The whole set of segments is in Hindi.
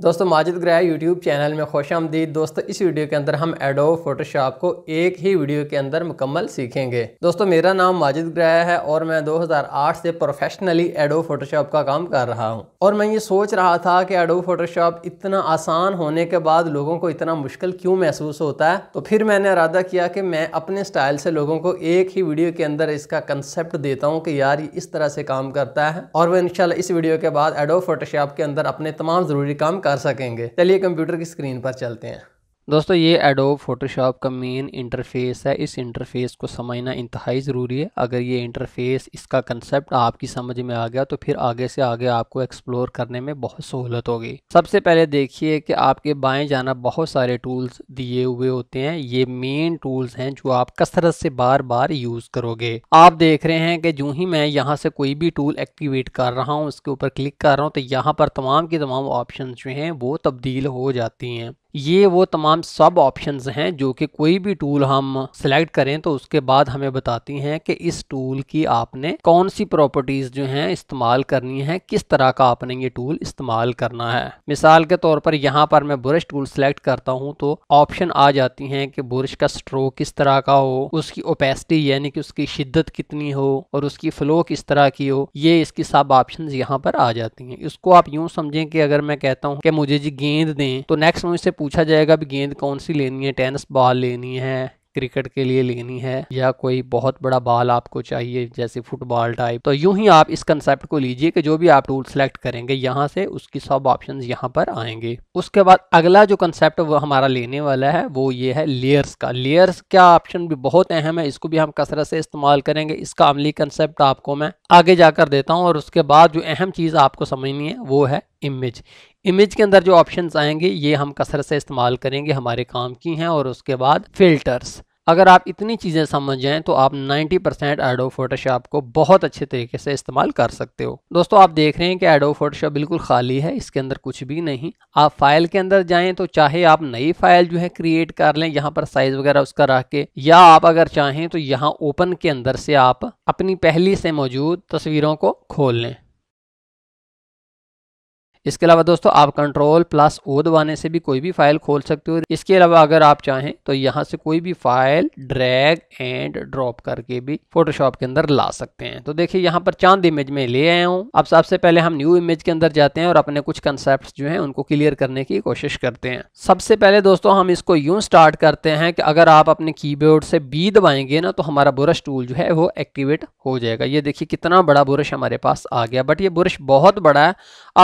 दोस्तों माजिद ग्रह यूट्यूब चैनल में खुश आमदीद दोस्तों इस वीडियो के अंदर हम एडो फोटोशॉप को एक ही वीडियो के अंदर मुकम्मल सीखेंगे दोस्तों मेरा नाम माजिद ग्रह है और मैं 2008 से प्रोफेशनली एडो फोटोशॉप का काम कर रहा हूं और मैं ये सोच रहा था कि एडो फोटोशॉप इतना आसान होने के बाद लोगों को इतना मुश्किल क्यों महसूस होता है तो फिर मैंने इरादा किया कि मैं अपने स्टाइल से लोगों को एक ही वीडियो के अंदर इसका कंसेप्ट देता हूँ कि यार ये इस तरह से काम करता है और वह इनशाला इस वीडियो के बाद एडो फोटोशॉप के अंदर अपने तमाम ज़रूरी काम कर सकेंगे चलिए कंप्यूटर की स्क्रीन पर चलते हैं दोस्तों ये एडोब फोटोशॉप का मेन इंटरफेस है इस इंटरफेस को समझना इंतहाई ज़रूरी है अगर ये इंटरफेस इसका कंसेप्ट आपकी समझ में आ गया तो फिर आगे से आगे आपको एक्सप्लोर करने में बहुत सहूलत होगी सबसे पहले देखिए कि आपके बाएं जाना बहुत सारे टूल्स दिए हुए होते हैं ये मेन टूल्स हैं जो आप कसरत से बार बार यूज़ करोगे आप देख रहे हैं कि जूँ ही मैं यहाँ से कोई भी टूल एक्टिवेट कर रहा हूँ उसके ऊपर क्लिक कर रहा हूँ तो यहाँ पर तमाम की तमाम ऑप्शन जो हैं वो तब्दील हो जाती हैं ये वो तमाम सब ऑप्शंस हैं जो कि कोई भी टूल हम सेलेक्ट करें तो उसके बाद हमें बताती हैं कि इस टूल की आपने कौन सी प्रॉपर्टीज़ जो हैं इस्तेमाल करनी है किस तरह का आपने ये टूल इस्तेमाल करना है मिसाल के तौर पर यहाँ पर मैं ब्रश टूल सेलेक्ट करता हूँ तो ऑप्शन आ जाती हैं कि ब्रश का स्ट्रोक किस तरह का हो उसकी ओपेसिटी यानी कि उसकी शिद्दत कितनी हो और उसकी फ्लो किस तरह की हो ये इसकी सब ऑप्शन यहाँ पर आ जाती हैं इसको आप यूं समझें कि अगर मैं कहता हूँ कि मुझे जी गेंद दें तो नेक्स्ट मुझसे पूछ पूछा जाएगा भी गेंद कौन सी लेनी है टेनिस बॉल लेनी है क्रिकेट के लिए लेनी है या कोई बहुत बड़ा बॉल आपको चाहिए जैसे फुटबॉल टाइप तो यूं ही आप इस कंसेप्ट को लीजिए कि जो भी आप टूल सेलेक्ट करेंगे यहाँ से उसकी सब ऑप्शंस यहाँ पर आएंगे उसके बाद अगला जो कंसेप्ट हमारा लेने वाला है वो ये है लेयर्स का लेयर्स का ऑप्शन भी बहुत अहम है इसको भी हम कसरत से इस्तेमाल करेंगे इसका अमली कंसेप्ट आपको मैं आगे जाकर देता हूँ और उसके बाद जो अहम चीज़ आपको समझनी है वो है इमेज इमेज के अंदर जो ऑप्शंस आएंगे ये हम कसरत से इस्तेमाल करेंगे हमारे काम की हैं और उसके बाद फिल्टर्स अगर आप इतनी चीज़ें समझ जाएँ तो आप 90% परसेंट एडो फोटोशॉप को बहुत अच्छे तरीके से इस्तेमाल कर सकते हो दोस्तों आप देख रहे हैं कि एडो फोटोशॉप बिल्कुल खाली है इसके अंदर कुछ भी नहीं आप फाइल के अंदर जाएं तो चाहे आप नई फाइल जो है क्रिएट कर लें यहाँ पर साइज वगैरह उसका रख के या आप अगर चाहें तो यहाँ ओपन के अंदर से आप अपनी पहली से मौजूद तस्वीरों को खोल लें इसके अलावा दोस्तों आप कंट्रोल प्लस ओ दबाने से भी कोई भी फाइल खोल सकते हो इसके अलावा अगर आप चाहें तो यहाँ से कोई भी फाइल ड्रैग एंड ड्रॉप करके भी फोटोशॉप के अंदर ला सकते हैं तो देखिए यहाँ पर चांद इमेज में ले आया हूँ अब सबसे पहले हम न्यू इमेज के अंदर जाते हैं और अपने कुछ कंसेप्ट जो है उनको क्लियर करने की कोशिश करते हैं सबसे पहले दोस्तों हम इसको यूं स्टार्ट करते हैं कि अगर आप अपने की से बी दबाएंगे ना तो हमारा ब्रश टूल जो है वो एक्टिवेट हो जाएगा ये देखिए कितना बड़ा ब्रश हमारे पास आ गया बट ये ब्रश बहुत बड़ा है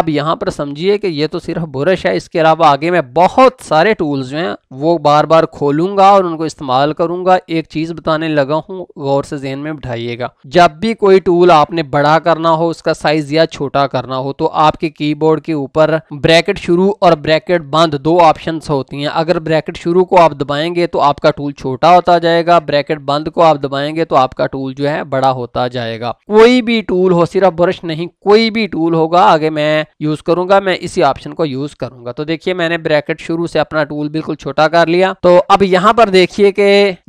अब यहाँ पर पर समझिए कि ये तो सिर्फ ब्रश है इसके अलावा आगे मैं बहुत सारे टूल्स जो हैं वो बार बार खोलूंगा और उनको इस्तेमाल करूंगा एक चीज़ बताने लगा हूँ गौर से जहन में बिठाइएगा जब भी कोई टूल आपने बड़ा करना हो उसका साइज या छोटा करना हो तो आपके कीबोर्ड के ऊपर ब्रैकेट शुरू और ब्रैकेट बंद दो ऑप्शन होती हैं अगर ब्रैकेट शुरू को आप दबाएंगे तो आपका टूल छोटा होता जाएगा ब्रैकेट बंद को आप दबाएंगे तो आपका टूल जो है बड़ा होता जाएगा कोई भी टूल हो सिर्फ ब्रश नहीं कोई भी टूल होगा आगे मैं यूज करूँ करूंगा मैं इसी ऑप्शन को यूज करूंगा तो देखिए मैंने ब्रैकेट शुरू से अपना टूल बिल्कुल छोटा कर लिया तो अब यहां पर देखिए कि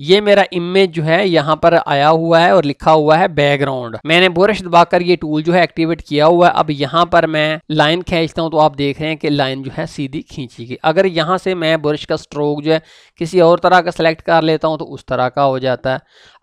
ये मेरा इमेज जो है यहां पर आया हुआ है और लिखा हुआ है बैकग्राउंड मैंने बुरश दबाकर ये टूल जो है एक्टिवेट किया हुआ है अब यहां पर मैं लाइन खींचता हूँ तो आप देख रहे हैं कि लाइन जो है सीधी खींची गई अगर यहां से मैं बुरश का स्ट्रोक जो है किसी और तरह का सिलेक्ट कर लेता हूँ तो उस तरह का हो जाता है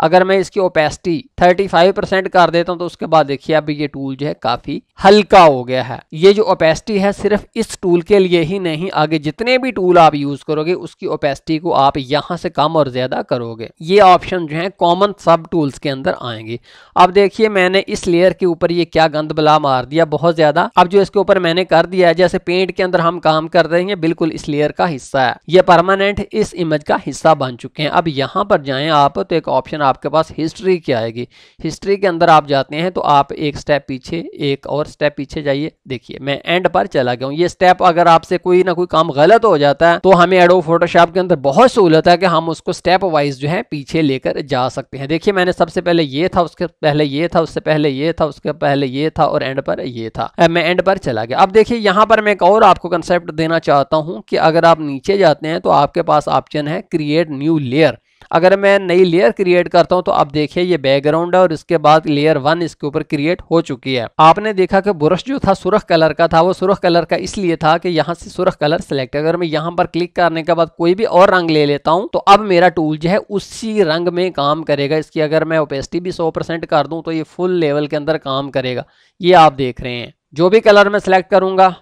अगर मैं इसकी ओपेसिटी थर्टी कर देता हूँ तो उसके बाद देखिए अब ये टूल जो है काफ़ी हल्का हो गया है ये जो ओपेसिटी ओपेसिटी है सिर्फ इस टूल के लिए ही नहीं आगे जितने भी टूल आप यूज़ करोगे उसकी ओपेसिटी को आप यहाँ से कम और ज़्यादा करोगे ये ऑप्शन जो है कॉमन सब टूल्स के अंदर आएंगे अब देखिए मैंने इस लेयर के ऊपर ये क्या गंद बला मार दिया बहुत ज़्यादा अब जो इसके ऊपर मैंने कर दिया है जैसे पेंट के अंदर हम काम कर रहे हैं बिल्कुल इस लेयर का हिस्सा है ये परमानेंट इस इमेज का हिस्सा बन चुके हैं अब यहाँ पर जाए आप तो एक ऑप्शन आपके पास हिस्ट्री की आएगी हिस्ट्री के अंदर आप जाते हैं तो आप एक स्टेप पीछे एक और स्टेप पीछे जाइए देखिए मैं एंड पर चला गया ये स्टेप अगर आपसे कोई ना कोई काम गलत हो जाता है तो हमें एडो फोटोशॉप के अंदर बहुत सहूलत है कि हम उसको स्टेप वाइज जो है पीछे लेकर जा सकते हैं देखिए मैंने सबसे पहले ये था उसके पहले ये था उससे पहले ये था उसके पहले ये था और एंड पर ये था मैं एंड पर चला गया अब देखिए यहाँ पर मैं एक और आपको कंसेप्ट देना चाहता हूँ कि अगर आप नीचे जाते हैं तो आपके पास ऑप्शन है क्रिएट न्यू लेयर अगर मैं नई लेयर क्रिएट करता हूँ तो आप देखिए ये बैकग्राउंड है और इसके बाद लेयर वन इसके ऊपर क्रिएट हो चुकी है आपने देखा कि ब्रश जो था सुरख कलर का था वो सुरख कलर का इसलिए था कि यहाँ से सुरख कलर सेलेक्ट अगर मैं यहाँ पर क्लिक करने के बाद कोई भी और रंग ले लेता हूँ तो अब मेरा टूल जो है उसी रंग में काम करेगा इसकी अगर मैं ओपेसिटी भी सौ कर दूँ तो ये फुल लेवल के अंदर काम करेगा ये आप देख रहे हैं जो भी कलर मैं सेलेक्ट करूंगा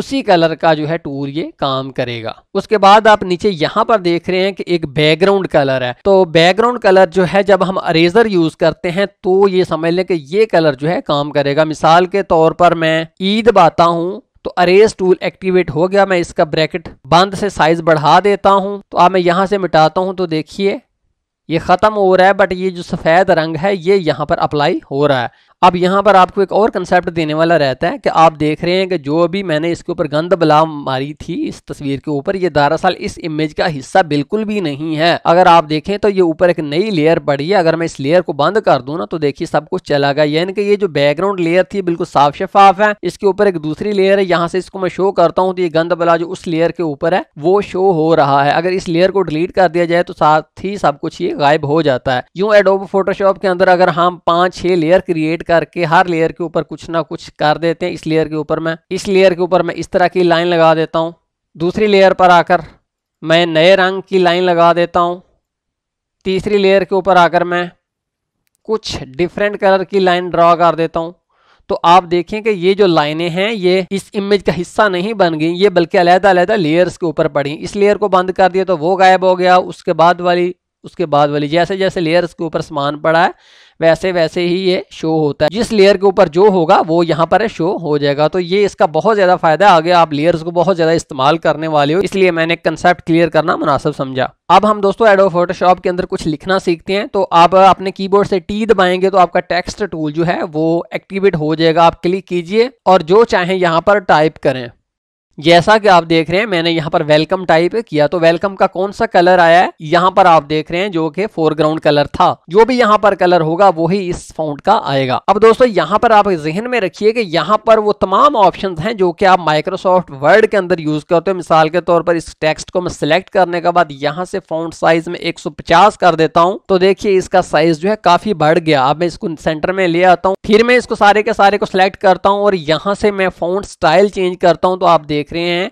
उसी कलर का जो है टूर ये काम करेगा उसके बाद आप नीचे यहाँ पर देख रहे हैं कि एक बैकग्राउंड कलर है तो बैकग्राउंड कलर जो है जब हम अरेजर यूज करते हैं तो ये समझ लें कि ये कलर जो है काम करेगा मिसाल के तौर पर मैं ईद बाता हूँ तो अरेज टूल एक्टिवेट हो गया मैं इसका ब्रैकेट बंद से साइज बढ़ा देता हूँ तो आप मैं यहाँ से मिटाता हूँ तो देखिए ये ख़त्म हो रहा है बट ये जो सफ़ेद रंग है ये यहाँ पर अप्लाई हो रहा है अब यहाँ पर आपको एक और कंसेप्ट देने वाला रहता है कि आप देख रहे हैं कि जो भी मैंने इसके ऊपर गंद बला मारी थी इस तस्वीर के ऊपर ये दरअसल इस इमेज का हिस्सा बिल्कुल भी नहीं है अगर आप देखें तो ये ऊपर एक नई लेयर पड़ी है अगर मैं इस लेयर को बंद कर दू ना तो देखिए सब कुछ चला गया यानी कि ये जो बैकग्राउंड लेयर थी बिल्कुल साफ शफाफ है इसके ऊपर एक दूसरी लेयर है यहाँ से इसको मैं शो करता हूँ तो ये गंद बला जो उस लेयर के ऊपर है वो शो हो रहा है अगर इस लेयर को डिलीट कर दिया जाए तो साथ ही सब कुछ ये गायब हो जाता है यूं एडोब फोटोशॉप के अंदर अगर हम पांच छह लेयर क्रिएट करके हर लेयर के ऊपर कुछ ना कुछ कर देते हैं इस लेयर के ऊपर मैं इस लेयर के ऊपर मैं इस तरह की लाइन लगा देता हूँ दूसरी लेयर पर आकर मैं नए रंग की लाइन लगा देता हूँ तीसरी लेयर के ऊपर आकर मैं कुछ डिफरेंट कलर की लाइन ड्रा कर देता हूँ तो आप देखें कि ये जो लाइनें हैं ये इस इमेज का हिस्सा नहीं बन गई ये बल्कि अलहदा अलहदा लेयर्स के ऊपर पड़ी इस लेयर को बंद कर दिया तो वो गायब हो गया उसके बाद वाली उसके बाद वाली जैसे जैसे लेयर्स के ऊपर सामान पड़ा है वैसे वैसे ही ये शो होता है जिस लेयर के ऊपर जो होगा वो यहाँ पर शो हो जाएगा तो ये इसका बहुत ज़्यादा फायदा है आगे आप लेयर्स को बहुत ज़्यादा इस्तेमाल करने वाले हो इसलिए मैंने कंसेप्ट क्लियर करना मुनासिब समझा अब हम दोस्तों एडो फोटोशॉप के अंदर कुछ लिखना सीखते हैं तो आप अपने कीबोर्ड से टी दबाएंगे तो आपका टेक्स्ट टूल जो है वो एक्टिवेट हो जाएगा आप क्लिक कीजिए और जो चाहें यहाँ पर टाइप करें जैसा कि आप देख रहे हैं मैंने यहाँ पर वेलकम टाइप किया तो वेलकम का कौन सा कलर आया है यहाँ पर आप देख रहे हैं जो कि फोरग्राउंड कलर था जो भी यहाँ पर कलर होगा वही इस फाउंट का आएगा अब दोस्तों यहाँ पर आप जहन में रखिए कि यहाँ पर वो तमाम ऑप्शंस हैं जो कि आप माइक्रोसॉफ्ट वर्ड के अंदर यूज करते हो मिसाल के तौर पर इस टेक्स्ट को मैं सिलेक्ट करने के बाद यहाँ से फाउंट साइज में एक कर देता हूँ तो देखिये इसका साइज जो है काफी बढ़ गया अब मैं इसको सेंटर में ले आता हूँ फिर मैं इसको सारे के सारे को सिलेक्ट करता हूँ और यहाँ से मैं फाउंट स्टाइल चेंज करता हूँ तो आप देख देख रहे हैं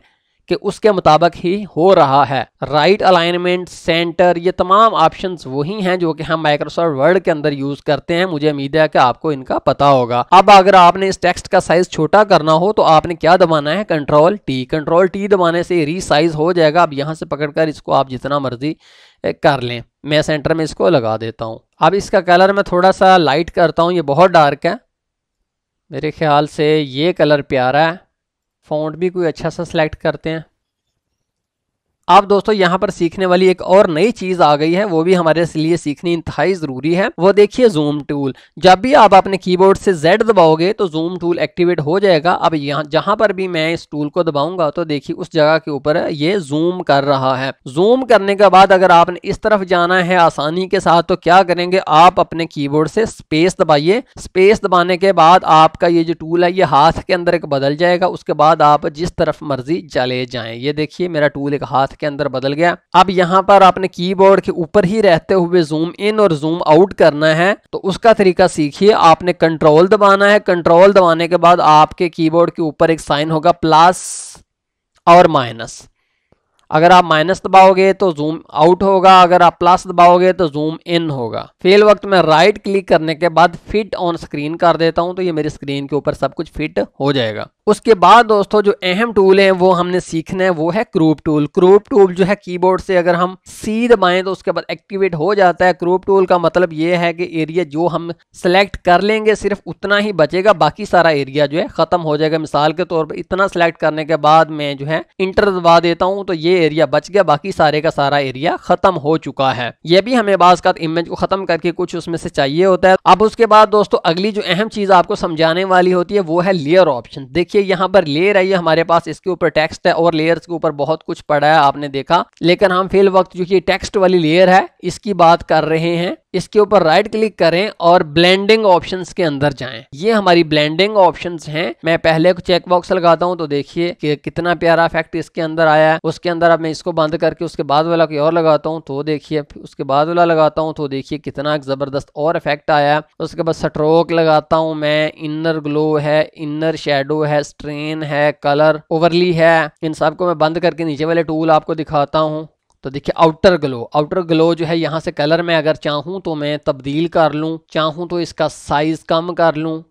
कि उसके मुताबिक ही हो रहा है राइट अलाइनमेंट सेंटर ये तमाम ऑप्शन वही हैं जो कि हम माइक्रोसॉफ्ट वर्ड के अंदर यूज करते हैं मुझे उम्मीद है कि आपको इनका पता होगा अब अगर आपने इस टेक्स्ट का साइज छोटा करना हो तो आपने क्या दबाना है कंट्रोल टी कंट्रोल टी दबाने से रीसाइज हो जाएगा अब यहाँ से पकड़कर इसको आप जितना मर्जी कर लें मैं सेंटर में इसको लगा देता हूँ अब इसका कलर मैं थोड़ा सा लाइट करता हूँ ये बहुत डार्क है मेरे ख्याल से ये कलर प्यारा है फ़ॉन्ट भी कोई अच्छा सा सेलेक्ट करते हैं आप दोस्तों यहाँ पर सीखने वाली एक और नई चीज आ गई है वो भी हमारे लिए सीखनी इंतहाई जरूरी है वो देखिए जूम टूल जब भी आप अपने कीबोर्ड से जेड दबाओगे तो जूम टूल एक्टिवेट हो जाएगा अब यहाँ जहां पर भी मैं इस टूल को दबाऊंगा तो देखिए उस जगह के ऊपर ये जूम कर रहा है जूम करने के बाद अगर आपने इस तरफ जाना है आसानी के साथ तो क्या करेंगे आप अपने कीबोर्ड से स्पेस दबाइए स्पेस दबाने के बाद आपका ये जो टूल है ये हाथ के अंदर एक बदल जाएगा उसके बाद आप जिस तरफ मर्जी चले जाएं ये देखिए मेरा टूल एक हाथ के अंदर बदल गया अब यहाँ पर आपने कीबोर्ड के ऊपर ही रहते हुए जूम इन और जूम आउट करना है तो उसका तरीका सीखिए आपने कंट्रोल दबाना है कंट्रोल दबाने के बाद आपके कीबोर्ड के ऊपर एक साइन होगा प्लस और माइनस अगर आप माइनस दबाओगे तो जूम आउट होगा अगर आप प्लस दबाओगे तो जूम इन होगा फेल वक्त मैं राइट क्लिक करने के बाद फिट ऑन स्क्रीन कर देता हूं तो ये मेरी स्क्रीन के ऊपर सब कुछ फिट हो जाएगा उसके बाद दोस्तों जो अहम टूल है वो हमने सीखना है वो है क्रूप टूल क्रूप टूल जो है कीबोर्ड से अगर हम सी दबाएं तो उसके बाद एक्टिवेट हो जाता है क्रूप टूल का मतलब ये है कि एरिया जो हम सेलेक्ट कर लेंगे सिर्फ उतना ही बचेगा बाकी सारा एरिया जो है खत्म हो जाएगा मिसाल के तौर पर इतना सेलेक्ट करने के बाद मैं जो है इंटर दबा देता हूँ तो ये एरिया बच गया बाकी सारे का सारा एरिया खत्म हो चुका है ये भी हमें बाज का इमेज को खत्म करके कुछ उसमें से चाहिए होता है अब उसके बाद दोस्तों अगली जो अहम चीज आपको समझाने वाली होती है वो है लेयर ऑप्शन देखिए नीचे यहाँ पर लेयर आई है हमारे पास इसके ऊपर टेक्स्ट है और लेयर्स के ऊपर बहुत कुछ पड़ा है आपने देखा लेकिन हम फिल वक्त जो कि टेक्स्ट वाली लेयर है इसकी बात कर रहे हैं इसके ऊपर राइट क्लिक करें और ब्लेंडिंग ऑप्शंस के अंदर जाएं ये हमारी ब्लेंडिंग ऑप्शंस हैं मैं पहले चेक बॉक्स लगाता हूं तो देखिए कि कितना प्यारा इफेक्ट इसके अंदर आया है उसके अंदर अब मैं इसको बंद करके उसके बाद वाला कोई और लगाता हूं तो देखिए उसके बाद वाला लगाता हूं तो देखिए कितना जबरदस्त और इफेक्ट आया उसके बाद स्ट्रोक लगाता हूँ मैं इनर ग्लो है इनर शेडो है स्ट्रेन है कलर ओवरली है इन सबको मैं बंद करके नीचे वाले टूल आपको दिखाता हूँ तो देखिए आउटर ग्लो आउटर ग्लो जो है यहाँ से कलर में अगर चाहूँ तो मैं तब्दील कर लूँ चाहूँ तो इसका साइज़ कम कर लूँ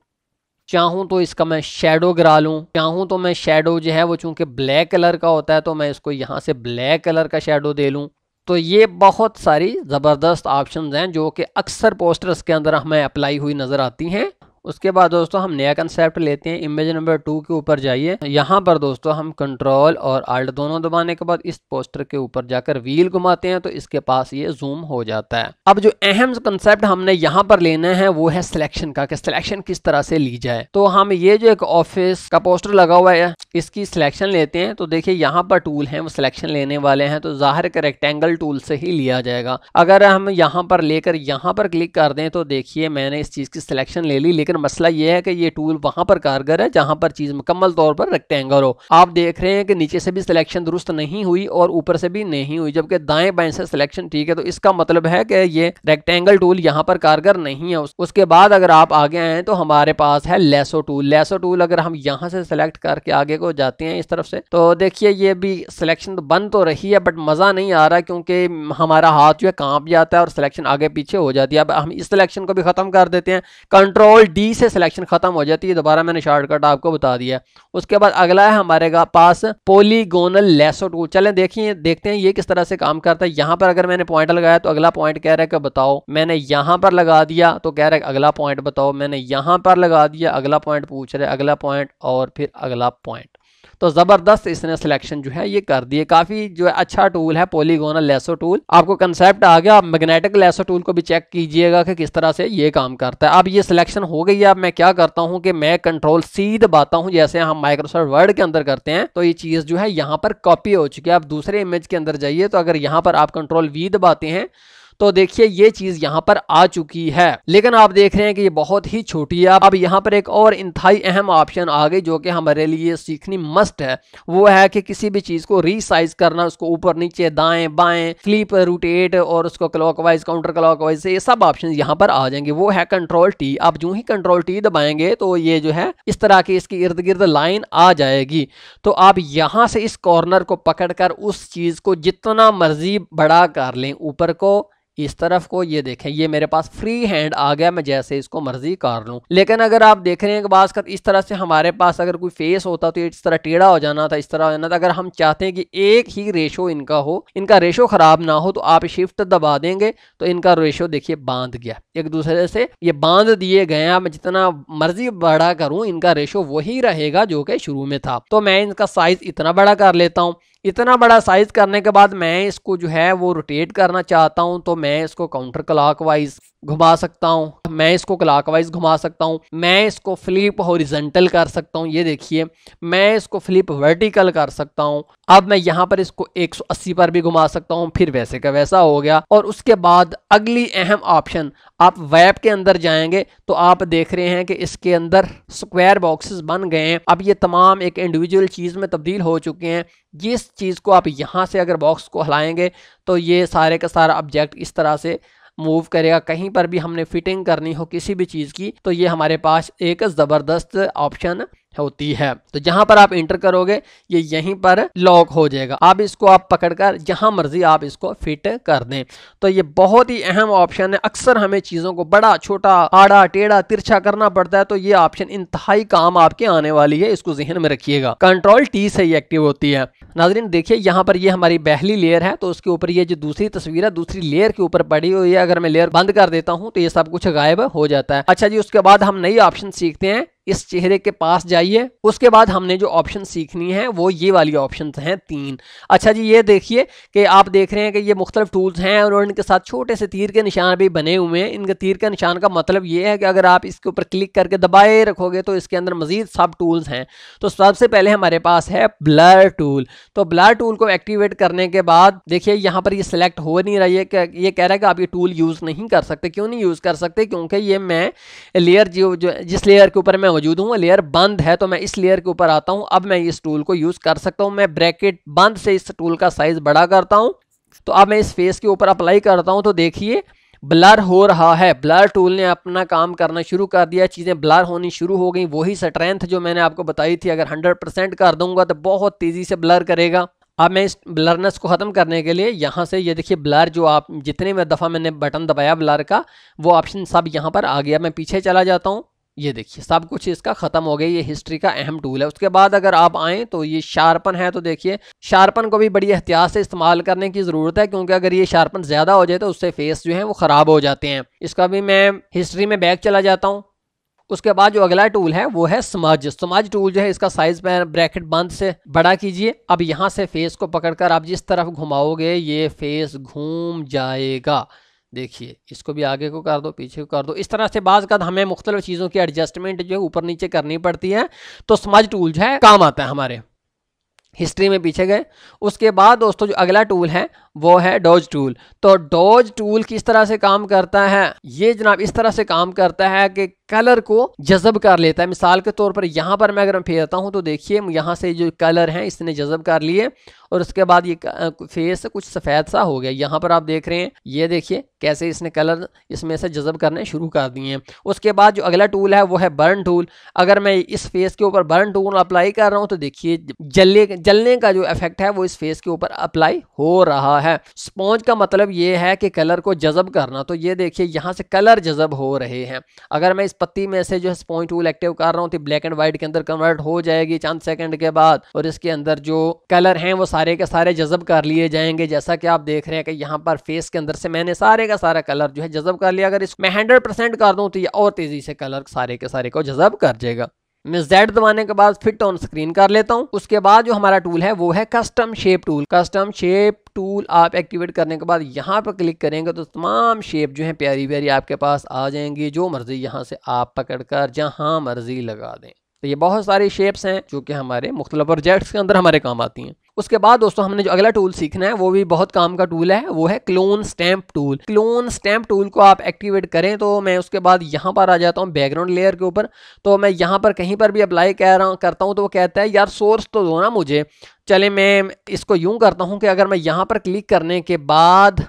चाहूँ तो इसका मैं शेडो गिरा लूँ चाहूँ तो मैं शेडो जो है वो चूँकि ब्लैक कलर का होता है तो मैं इसको यहाँ से ब्लैक कलर का शेडो दे लूँ तो ये बहुत सारी ज़बरदस्त ऑप्शन हैं जो कि अक्सर पोस्टर्स के अंदर हमें अप्लाई हुई नज़र आती हैं उसके बाद दोस्तों हम नया कंसेप्ट लेते हैं इमेज नंबर टू के ऊपर जाइए यहाँ पर दोस्तों हम कंट्रोल और आल्ट दोनों दबाने के बाद इस पोस्टर के ऊपर जाकर व्हील घुमाते हैं तो इसके पास ये जूम हो जाता है अब जो अहम कंसेप्ट हमने यहाँ पर लेना है वो है सिलेक्शन का कि सिलेक्शन किस तरह से ली जाए तो हम ये जो एक ऑफिस का पोस्टर लगा हुआ है इसकी सिलेक्शन लेते हैं तो देखिये यहाँ पर टूल है वो सिलेक्शन लेने वाले हैं तो जाहिर के रेक्टेंगल टूल से ही लिया जाएगा अगर हम यहाँ पर लेकर यहाँ पर क्लिक कर दें तो देखिए मैंने इस चीज़ की सिलेक्शन ले ली लेकिन मसला यह है कि ये टूल वहां पर कारगर है जहां पर चीज़ मुकम्मल तौर पर रेक्टेंगल हो आप देख रहे हैं कि नीचे से भी सिलेक्शन दुरुस्त नहीं हुई और ऊपर से भी नहीं हुई जबकि दाएं बाएं से सिलेक्शन ठीक है तो इसका मतलब है कि ये रेक्टेंगल टूल यहाँ पर कारगर नहीं है उसके बाद अगर आप आगे आए तो हमारे पास है लेसो टूल लेसो टूल अगर हम यहाँ से सिलेक्ट करके आगे को जाते हैं इस तरफ से तो देखिए ये भी सिलेक्शन तो बंद तो रही है बट मज़ा नहीं आ रहा क्योंकि हमारा हाथ जो है कांप जाता है और सिलेक्शन आगे पीछे हो जाती है अब हम इस सिलेक्शन को भी ख़त्म कर देते हैं कंट्रोल D डी से सिलेक्शन खत्म हो जाती है दोबारा मैंने शॉर्टकट आपको बता दिया उसके बाद अगला है हमारे पास पोलीगोनल लेसो टू चले देखिए देखते हैं ये किस तरह से काम करता है यहां पर अगर मैंने पॉइंट लगाया तो अगला पॉइंट कह रहा है कि बताओ मैंने यहां पर लगा दिया तो कह रहा है अगला पॉइंट बताओ मैंने यहां पर लगा दिया अगला पॉइंट पूछ रहे अगला पॉइंट और फिर अगला पॉइंट तो ज़बरदस्त इसने सिलेक्शन जो है ये कर दिए काफ़ी जो है अच्छा टूल है पोलीगोनल लेसो टूल आपको कंसेप्ट आ गया आप मैग्नेटिक लेसो टूल को भी चेक कीजिएगा कि किस तरह से ये काम करता है अब ये सिलेक्शन हो गई है अब मैं क्या करता हूँ कि मैं कंट्रोल सी दबाता हूँ जैसे हम माइक्रोसॉफ्ट वर्ड के अंदर करते हैं तो ये चीज़ जो है यहाँ पर कॉपी हो चुकी है आप दूसरे इमेज के अंदर जाइए तो अगर यहाँ पर आप कंट्रोल वी दबाते हैं तो देखिए ये चीज यहाँ पर आ चुकी है लेकिन आप देख रहे हैं कि ये बहुत ही छोटी है अब यहाँ पर एक और इंतहाई अहम ऑप्शन आ गई जो कि हमारे लिए सीखनी मस्ट है वो है कि किसी भी चीज को रिसाइज करना उसको ऊपर नीचे दाएं बाएं फ्लिप रोटेट और उसको क्लॉकवाइज काउंटर क्लॉकवाइज ये सब ऑप्शन यहाँ पर आ जाएंगे वो है कंट्रोल टी आप जो ही कंट्रोल टी दबाएंगे तो ये जो है इस तरह की इसकी इर्द गिर्द लाइन आ जाएगी तो आप यहाँ से इस कॉर्नर को पकड़कर उस चीज को जितना मर्जी बड़ा कर लें ऊपर को इस तरफ को ये देखें ये मेरे पास फ्री हैंड आ गया मैं जैसे इसको मर्जी कर लूँ लेकिन अगर आप देख रहे हैं कि बाज इस तरह से हमारे पास अगर कोई फेस होता तो इस तरह टेढ़ा हो जाना था इस तरह हो जाना था अगर हम चाहते हैं कि एक ही रेशो इनका हो इनका रेशो ख़राब ना हो तो आप शिफ्ट दबा देंगे तो इनका रेशो देखिए बांध गया एक दूसरे से ये बांध दिए गए हैं मैं जितना मर्जी बड़ा करूँ इनका रेशो वही रहेगा जो कि शुरू में था तो मैं इनका साइज़ इतना बड़ा कर लेता हूँ इतना बड़ा साइज़ करने के बाद मैं इसको जो है वो रोटेट करना चाहता हूँ तो मैं इसको काउंटर क्लाक वाइज घुमा सकता हूँ मैं इसको क्लाकवाइज घुमा सकता हूँ मैं इसको फ्लिप हॉरिजेंटल कर सकता हूँ ये देखिए मैं इसको फ्लिप वर्टिकल कर सकता हूँ अब मैं यहाँ पर इसको 180 पर भी घुमा सकता हूँ फिर वैसे का वैसा हो गया और उसके बाद अगली अहम ऑप्शन आप वेब के अंदर जाएंगे तो आप देख रहे हैं कि इसके अंदर स्क्वायर बॉक्सेस बन गए हैं अब ये तमाम एक इंडिविजुअल चीज़ में तब्दील हो चुके हैं जिस चीज़ को आप यहाँ से अगर बॉक्स को हिलाएंगे तो ये सारे का सारा ऑब्जेक्ट इस तरह से मूव करेगा कहीं पर भी हमने फिटिंग करनी हो किसी भी चीज़ की तो ये हमारे पास एक ज़बरदस्त ऑप्शन होती है तो जहां पर आप इंटर करोगे ये यहीं पर लॉक हो जाएगा आप इसको आप पकड़कर जहां मर्जी आप इसको फिट कर दें तो ये बहुत ही अहम ऑप्शन है अक्सर हमें चीज़ों को बड़ा छोटा आड़ा टेढ़ा तिरछा करना पड़ता है तो ये ऑप्शन इंतहाई काम आपके आने वाली है इसको जहन में रखिएगा कंट्रोल टी से ये एक्टिव होती है नाजरीन देखिए यहाँ पर ये हमारी बहली लेयर है तो उसके ऊपर ये जो दूसरी तस्वीर है दूसरी लेयर के ऊपर पड़ी हुई है अगर मैं लेयर बंद कर देता हूँ तो ये सब कुछ गायब हो जाता है अच्छा जी उसके बाद हम नई ऑप्शन सीखते हैं इस चेहरे के पास जाइए उसके बाद हमने जो ऑप्शन सीखनी है वो ये वाली ऑप्शन हैं तीन अच्छा जी ये देखिए कि आप देख रहे हैं कि ये मुख्तलिफ टूल्स हैं और इनके साथ छोटे से तीर के निशान भी बने हुए हैं इनके तीर के निशान का मतलब ये है कि अगर आप इसके ऊपर क्लिक करके दबाए रखोगे तो इसके अंदर मजीद सब टूल्स हैं तो सबसे पहले हमारे पास है ब्लर टूल तो ब्लर टूल को एक्टिवेट करने के बाद देखिए यहाँ पर ये सिलेक्ट हो नहीं रही है कि ये कह रहा है कि आप ये टूल यूज़ नहीं कर सकते क्यों नहीं यूज़ कर सकते क्योंकि ये मैं लेयर जो, जो जिस लेयर के ऊपर मैं मौजूद हूँ लेयर बंद है तो मैं इस लेयर के ऊपर आता हूँ अब मैं इस टूल को यूज़ कर सकता हूँ मैं ब्रैकेट बंद से इस टूल का साइज़ बड़ा करता हूँ तो अब मैं इस फेस के ऊपर अप्लाई करता हूँ तो देखिए ब्लर हो रहा है ब्लर टूल ने अपना काम करना शुरू कर दिया चीज़ें ब्लर होनी शुरू हो गई वही स्ट्रेंथ जो मैंने आपको बताई थी अगर 100% कर दूंगा तो बहुत तेज़ी से ब्लर करेगा अब मैं इस ब्लरनेस को ख़त्म करने के लिए यहाँ से ये देखिए ब्लर जो आप जितने में दफ़ा मैंने बटन दबाया ब्लर का वो ऑप्शन सब यहाँ पर आ गया मैं पीछे चला जाता हूँ ये देखिए सब कुछ इसका ख़त्म हो गया ये हिस्ट्री का अहम टूल है उसके बाद अगर आप आए तो ये शार्पन है तो देखिए शार्पन को भी बड़ी एहतियात से इस्तेमाल करने की ज़रूरत है क्योंकि अगर ये शार्पन ज़्यादा हो जाए तो उससे फेस जो है वो ख़राब हो जाते हैं इसका भी मैं हिस्ट्री में बैक चला जाता हूँ उसके बाद जो अगला टूल है वो है समझ समझ टूल जो है इसका साइज ब्रैकेट बंद से बड़ा कीजिए अब यहाँ से फेस को पकड़कर आप जिस तरफ घुमाओगे ये फेस घूम जाएगा देखिए इसको भी आगे को कर दो पीछे को कर दो इस तरह से बाज का हमें मुख्तलिफ चीज़ों की एडजस्टमेंट जो है ऊपर नीचे करनी पड़ती है तो समझ टूल जो है काम आता है हमारे हिस्ट्री में पीछे गए उसके बाद दोस्तों जो अगला टूल है वो है डोज टूल तो डोज टूल किस तरह से काम करता है ये जनाब इस तरह से काम करता है कि कलर को जजब कर लेता है मिसाल के तौर पर यहाँ पर मैं अगर मैं फेरता हूँ तो देखिए यहाँ से जो कलर है इसने जजब कर लिए और उसके बाद ये फेस कुछ सफ़ेद सा हो गया यहाँ पर आप देख रहे हैं ये देखिए कैसे इसने कलर इसमें से जजब करने शुरू कर दिए हैं उसके बाद जो अगला टूल है वो है बर्न टूल अगर मैं इस फेस के ऊपर बर्न टूल अप्लाई कर रहा हूँ तो देखिए जलने जलने का जो इफेक्ट है वो इस फेस के ऊपर अप्लाई हो रहा हुआ है स्पॉन्ज का मतलब ये है कि कलर को जजब करना तो ये देखिए यहाँ से कलर जजब हो रहे हैं अगर मैं इस पत्ती में से जो है स्पॉन्ज टूल एक्टिव कर रहा हूँ तो ब्लैक एंड व्हाइट के अंदर कन्वर्ट हो जाएगी चंद सेकंड के बाद और इसके अंदर जो कलर हैं वो सारे के सारे जजब कर लिए जाएंगे जैसा कि आप देख रहे हैं कि यहाँ पर फेस के अंदर से मैंने सारे का सारा कलर जो है जजब कर लिया अगर इसमें हंड्रेड परसेंट कर दूँ तो ये और तेज़ी से कलर सारे के सारे को जजब कर जाएगा मैं Z दबाने के बाद फिट ऑन स्क्रीन कर लेता हूँ उसके बाद जो हमारा टूल है वो है custom shape tool custom shape tool आप एक्टिवेट करने के बाद यहाँ पर क्लिक करेंगे तो तमाम शेप जो है प्यारी प्यारी आपके पास आ जाएंगी जो मर्जी यहाँ से आप पकड़ कर जहाँ मर्जी लगा दें तो ये बहुत सारी शेप्स हैं जो कि हमारे मुख्तलिफ प्रोजेक्ट्स के अंदर हमारे काम आती हैं उसके बाद दोस्तों हमने जो अगला टूल सीखना है वो भी बहुत काम का टूल है वो है clone stamp tool clone stamp tool को आप एक्टिवेट करें तो मैं उसके बाद यहाँ पर आ जाता हूँ बैकग्राउंड लेयर के ऊपर तो मैं यहाँ पर कहीं पर भी अप्लाई कह रहा करता हूँ तो वो कहता है यार सोर्स तो दो ना मुझे चले मैं इसको यूँ करता हूँ कि अगर मैं यहाँ पर क्लिक करने के बाद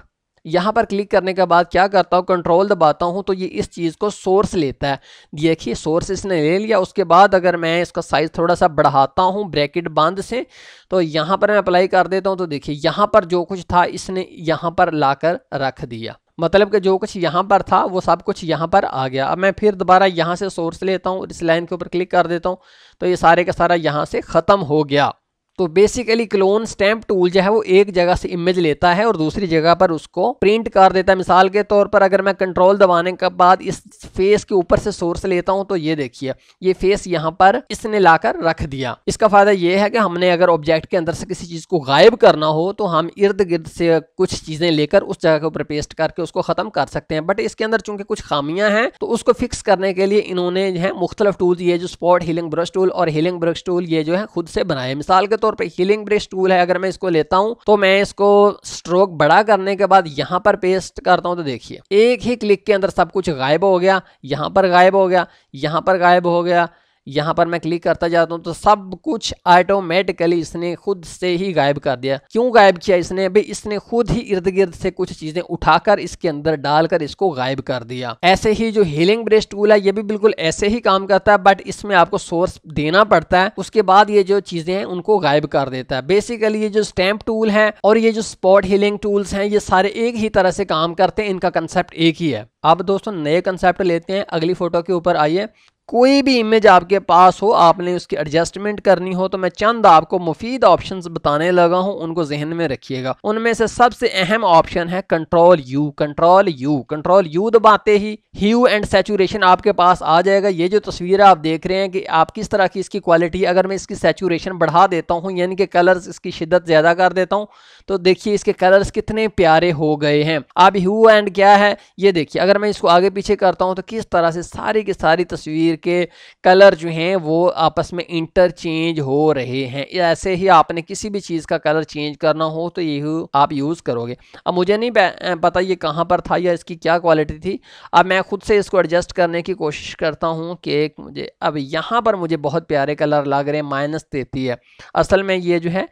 यहाँ पर क्लिक करने के बाद क्या करता हूँ कंट्रोल दबाता हूँ तो ये इस चीज़ को सोर्स लेता है देखिए सोर्स इसने ले लिया उसके बाद अगर मैं इसका साइज़ थोड़ा सा बढ़ाता हूँ ब्रैकेट बांध से तो यहाँ पर मैं अप्लाई कर देता हूँ तो देखिए यहाँ पर जो कुछ था इसने यहाँ पर ला रख दिया मतलब कि जो कुछ यहाँ पर था वो सब कुछ यहाँ पर आ गया अब मैं फिर दोबारा यहाँ से सोर्स लेता हूँ इस लाइन के ऊपर क्लिक कर देता हूँ तो ये सारे का सारा यहाँ से ख़त्म हो गया तो बेसिकली क्लोन स्टैम्प टूल जो है वो एक जगह से इमेज लेता है और दूसरी जगह पर उसको प्रिंट कर देता है मिसाल के तौर पर अगर मैं कंट्रोल दबाने के बाद इस फेस के ऊपर से सोर्स लेता हूँ तो ये देखिए ये फेस यहाँ पर इसने लाकर रख दिया इसका फायदा ये है कि हमने अगर ऑब्जेक्ट के अंदर से किसी चीज को गायब करना हो तो हम इर्द गिर्द से कुछ चीजें लेकर उस जगह के ऊपर पेस्ट करके उसको खत्म कर सकते हैं बट इसके अंदर चूंकि कुछ खामियां हैं तो उसको फिक्स करने के लिए इन्होंने जो है मुख्तलिफ टूल ये जो स्पॉट हीलिंग ब्रश टूल और हीलिंग ब्रश टूल ये जो है खुद से बनाए मिसाल के तौर पे हीलिंग ब्रिज टूल है अगर मैं इसको लेता हूं तो मैं इसको स्ट्रोक बड़ा करने के बाद यहां पर पेस्ट करता हूं तो देखिए एक ही क्लिक के अंदर सब कुछ गायब हो गया यहां पर गायब हो गया यहां पर गायब हो गया यहाँ पर मैं क्लिक करता जाता हूँ तो सब कुछ ऑटोमेटिकली इसने खुद से ही गायब कर दिया क्यों गायब किया इसने अभी इसने खुद ही इर्द गिर्द से कुछ चीजें उठाकर इसके अंदर डालकर इसको गायब कर दिया ऐसे ही जो हीलिंग ब्रेस टूल है ये भी बिल्कुल ऐसे ही काम करता है बट इसमें आपको सोर्स देना पड़ता है उसके बाद ये जो चीजें हैं उनको गायब कर देता है बेसिकली ये जो स्टैम्प टूल है और ये जो स्पॉट हीलिंग टूल्स हैं ये सारे एक ही तरह से काम करते हैं इनका कंसेप्ट एक ही है अब दोस्तों नए कंसेप्ट लेते हैं अगली फोटो के ऊपर आइए कोई भी इमेज आपके पास हो आपने उसकी एडजस्टमेंट करनी हो तो मैं चंद आपको मुफीद ऑप्शन बताने लगा हूँ उनको जहन में रखिएगा उनमें से सबसे अहम ऑप्शन है control U control U control U दबाते ही ह्यू एंड सेचुरेशन आपके पास आ जाएगा ये जो तस्वीर आप देख रहे हैं कि आप किस तरह की इसकी क्वालिटी अगर मैं इसकी सेचुरेशन बढ़ा देता हूँ यानी कि कलर्स इसकी शिद्दत ज़्यादा कर देता हूँ तो देखिए इसके कलर्स कितने प्यारे हो गए हैं अब ह्यू एंड क्या है ये देखिए अगर मैं इसको आगे पीछे करता हूँ तो किस तरह से सारी की सारी तस्वीर के कलर जो हैं वो आपस में इंटरचेंज हो रहे हैं ऐसे ही आपने किसी भी चीज़ का कलर चेंज करना हो तो यही आप यूज़ करोगे अब मुझे नहीं पता ये कहाँ पर था या इसकी क्या क्वालिटी थी अब मैं खुद से इसको एडजस्ट करने की कोशिश करता हूँ कि मुझे अब यहाँ पर मुझे बहुत प्यारे कलर लग रहे हैं माइनस देती है असल में ये जो है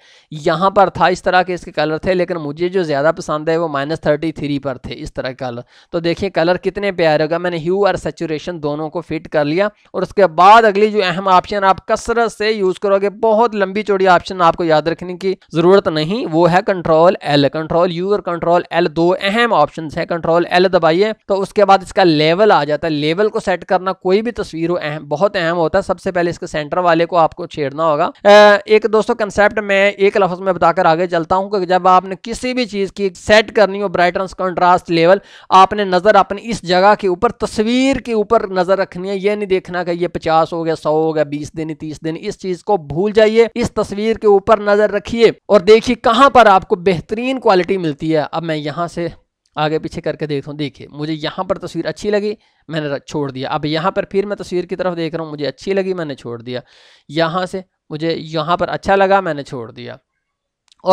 यहाँ पर था इस तरह के इसके कलर थे लेकिन मुझे जो ज़्यादा पसंद है वो माइनस थर्टी थ्री पर थे इस तरह के कलर तो देखिए कलर कितने प्यारे होगा मैंने ह्यू और सेचुरेशन दोनों को फिट कर लिया और उसके बाद अगली जो अहम ऑप्शन आप कसरत से यूज़ करोगे बहुत लंबी चौड़ी ऑप्शन आपको याद रखने की ज़रूरत नहीं वो है कंट्रोल एल कंट्रोल यू और कंट्रोल एल दो अहम ऑप्शन है कंट्रोल एल दबाइए तो उसके बाद इसका लेवल आ जाता है लेवल को सेट करना कोई भी तस्वीर हो अहम बहुत अहम होता है सबसे पहले इसके सेंटर वाले को आपको छेड़ना होगा एक दोस्तों कंसेप्ट में एक लफ्ज़ में बताकर आगे चलता हूँ कि जब आपने किसी भी चीज़ की सेट करनी हो ब्राइटनेस कंट्रास्ट लेवल आपने नज़र अपनी इस जगह के ऊपर तस्वीर के ऊपर नज़र रखनी है ये नहीं देखना कि ये पचास हो गया सौ हो गया बीस दिन तीस दिन इस चीज को भूल जाइए इस तस्वीर के ऊपर नजर रखिए और देखिए कहां पर आपको बेहतरीन क्वालिटी मिलती है अब मैं यहां से आगे पीछे करके देखता हूँ देखिए मुझे यहाँ पर तस्वीर अच्छी लगी मैंने छोड़ दिया अब यहाँ पर फिर मैं तस्वीर की तरफ देख रहा हूँ मुझे अच्छी लगी मैंने छोड़ दिया यहाँ से मुझे यहाँ पर अच्छा लगा मैंने छोड़ दिया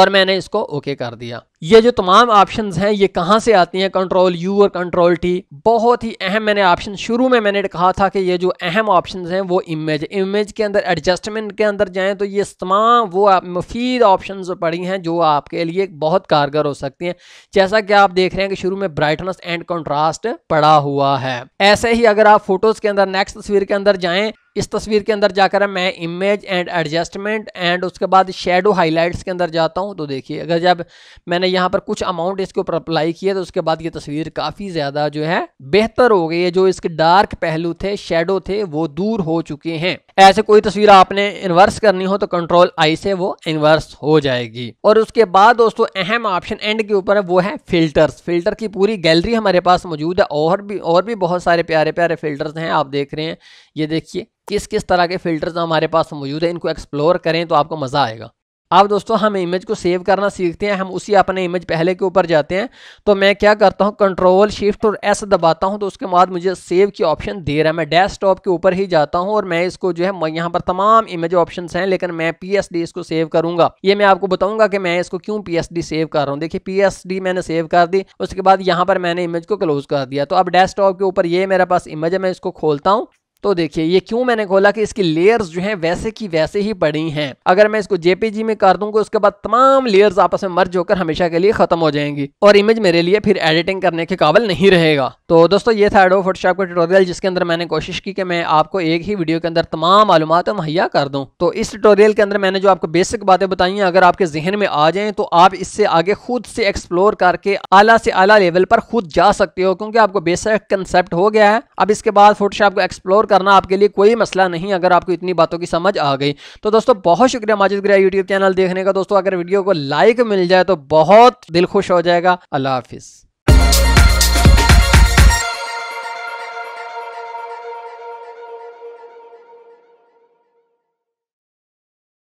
और मैंने इसको ओके कर दिया ये जो तमाम ऑप्शन हैं ये कहाँ से आती हैं कंट्रोल यू और कंट्रोल टी बहुत ही अहम मैंने ऑप्शन शुरू में मैंने कहा था कि ये जो अहम ऑप्शन हैं वो इमेज इमेज के अंदर एडजस्टमेंट के अंदर जाएं तो ये तमाम वो मुफीद ऑप्शन पड़ी हैं जो आपके लिए बहुत कारगर हो सकती हैं जैसा कि आप देख रहे हैं कि शुरू में ब्राइटनेस एंड कंट्रास्ट पड़ा हुआ है ऐसे ही अगर आप फोटोज़ के अंदर नेक्स्ट तस्वीर के अंदर जाएँ इस तस्वीर के अंदर जाकर मैं इमेज एंड एडजस्टमेंट एंड उसके बाद शेडो हाईलाइट्स के अंदर जाता हूँ तो देखिए अगर जब मैंने मैंने यहाँ पर कुछ अमाउंट इसके ऊपर अप्लाई किया तो उसके बाद ये तस्वीर काफ़ी ज़्यादा जो है बेहतर हो गई है जो इसके डार्क पहलू थे शेडो थे वो दूर हो चुके हैं ऐसे कोई तस्वीर आपने इन्वर्स करनी हो तो कंट्रोल आई से वो इन्वर्स हो जाएगी और उसके बाद दोस्तों अहम ऑप्शन एंड के ऊपर वो है फिल्टर फिल्टर की पूरी गैलरी हमारे पास मौजूद है और भी और भी बहुत सारे प्यारे प्यारे फिल्टर हैं आप देख रहे हैं ये देखिए किस किस तरह के फिल्टर्स हमारे पास मौजूद है इनको एक्सप्लोर करें तो आपको मज़ा आएगा अब दोस्तों हम इमेज को सेव करना सीखते हैं हम उसी अपने इमेज पहले के ऊपर जाते हैं तो मैं क्या करता हूँ कंट्रोल शिफ्ट और एस दबाता हूँ तो उसके बाद मुझे सेव की ऑप्शन दे रहा है मैं डेस्कटॉप के ऊपर ही जाता हूँ और मैं इसको जो है यहाँ पर तमाम इमेज ऑप्शन हैं लेकिन मैं पी इसको सेव करूंगा ये मैं आपको बताऊंगा कि मैं इसको क्यों पी सेव कर रहा हूँ देखिए पी मैंने सेव कर दी उसके बाद यहाँ पर मैंने इमेज को क्लोज कर दिया तो अब डेस्कटॉप के ऊपर ये मेरे पास इमेज है मैं इसको खोलता हूँ तो देखिए ये क्यों मैंने खोला कि इसकी लेयर्स जो हैं वैसे की वैसे ही पड़ी हैं अगर मैं इसको जेपीजी में कर दूंगा उसके बाद तमाम लेयर्स आपस में मर्ज होकर हमेशा के लिए खत्म हो जाएंगी और इमेज मेरे लिए फिर एडिटिंग करने के काबल नहीं रहेगा तो दोस्तों ये था एडो फोटोशॉप का ट्यूटोरियल जिसके अंदर मैंने कोशिश की कि मैं आपको एक ही वीडियो के अंदर तमाम मालूम मुहैया कर दूँ तो इस ट्यूटोरियल के अंदर मैंने जो आपको बेसिक बातें बताई हैं अगर आपके जहन में आ जाए तो आप इससे आगे खुद से एक्सप्लोर करके आला से आला लेवल पर खुद जा सकते हो क्योंकि आपको बेसिक कंसेप्ट हो गया है अब इसके बाद फोटोशॉप को एक्सप्लोर करना आपके लिए कोई मसला नहीं अगर आपको इतनी बातों की समझ आ गई तो दोस्तों बहुत शुक्रिया माजिद ग्रह यूट्यूब चैनल देखने का दोस्तों अगर वीडियो को लाइक मिल जाए तो बहुत दिल खुश हो जाएगा अल्लाह हाफिज़